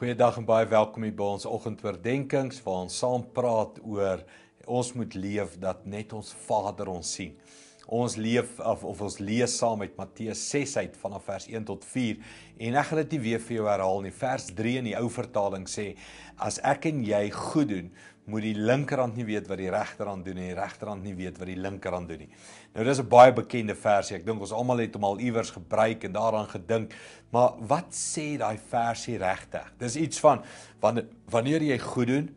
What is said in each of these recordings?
Goeiedag en baie welkom hier by ons oggendoordenkings waar ons saam praat oor ons moet leef dat net ons Vader ons sien. Ons leef of, of ons lees saam met Matteus 6 uit vanaf vers 1 tot 4 en ek gaan dit weer vir jou herhaal. Die vers 3 in die ou vertaling sê: As ek en jy goed doen, moet die linkerhand nie weet wat die regterhand doen nie, die regterhand nie weet wat die linkerhand doen nie. Nou dis 'n baie bekende versie. Ek dink ons almal het hom al iewers gebruik en daaraan gedink. Maar wat sê daai versie regtig? Dis iets van wanneer wanneer jy goed doen,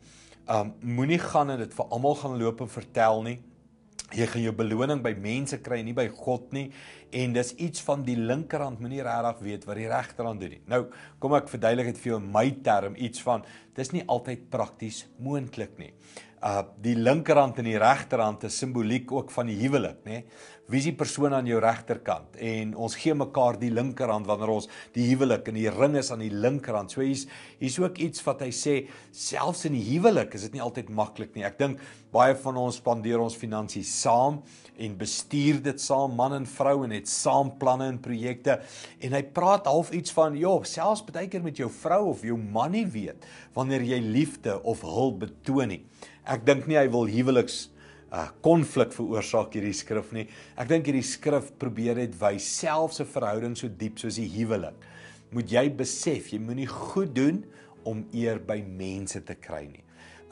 um, moenie gaan en dit vir almal gaan loop en vertel nie. Jy gaan jou beloning by mense kry, nie by God nie. En dis iets van die linkerhand moenie regtig weet wat die regterhand doen nie. Nou, kom ek verduidelik dit vir jou in my term, iets van dis nie altyd prakties moontlik nie uh die linkerhand en die regterhand is simboliek ook van die huwelik, né? Nee? Wie is die persoon aan jou regterkant? En ons gee mekaar die linkerhand wanneer ons die huwelik en die ring is aan die linkerhand. So hier's hier's ook iets wat hy sê, selfs in die huwelik is dit nie altyd maklik nie. Ek dink baie van ons spandeer ons finansies saam en bestuur dit saam man en vrou en het saam planne en projekte en hy praat half iets van joh selfs baie keer met jou vrou of jou man nie weet wanneer jy liefde of hul betoon nie. Ek dink nie hy wil huweliks uh, konflik uh, veroorsaak hierdie skrif nie. Ek dink hierdie skrif probeer dit wys selfs 'n verhouding so diep soos die huwelik. Moet jy besef, jy moenie goed doen om eer by mense te kry nie.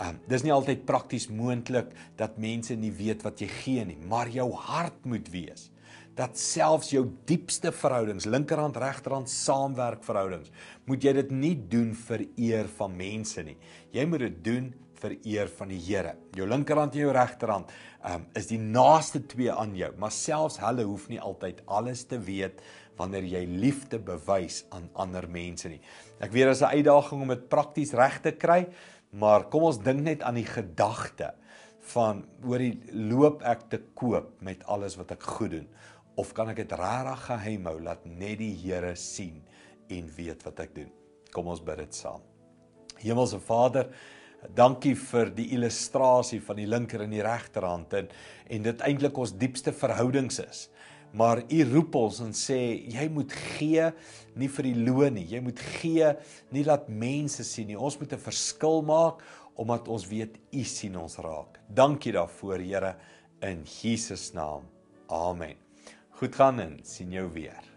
Um, dis nie altyd prakties moontlik dat mense nie weet wat jy gee nie, maar jou hart moet wees dat selfs jou diepste verhoudings, linkerhand regterhand saamwerkverhoudings, moet jy dit nie doen vir eer van mense nie. Jy moet dit doen vir eer van die Here. Jou linkerhand en jou regterhand um, is die naaste twee aan jou, maar selfs hulle hoef nie altyd alles te weet wanneer jy liefde bewys aan ander mense nie. Ek weet dit is 'n uitdaging om dit prakties reg te kry, maar kom ons dink net aan die gedagte van hoor die loop ek te koop met alles wat ek goed doen of kan ek dit regtig geheim hou laat net die Here sien en weet wat ek doen. Kom ons bid dit saam. Hemelse Vader, dankie vir die illustrasie van die linker en die regterhand en en dit eintlik ons diepste verhoudings is. Maar u roep ons en sê jy moet gee nie vir die loon nie. Jy moet gee nie laat mense sien nie. Ons moet 'n verskil maak omdat ons weet u sien ons raak. Dankie daarvoor, Here, in Jesus naam. Amen. Goed gaan en sien jou weer.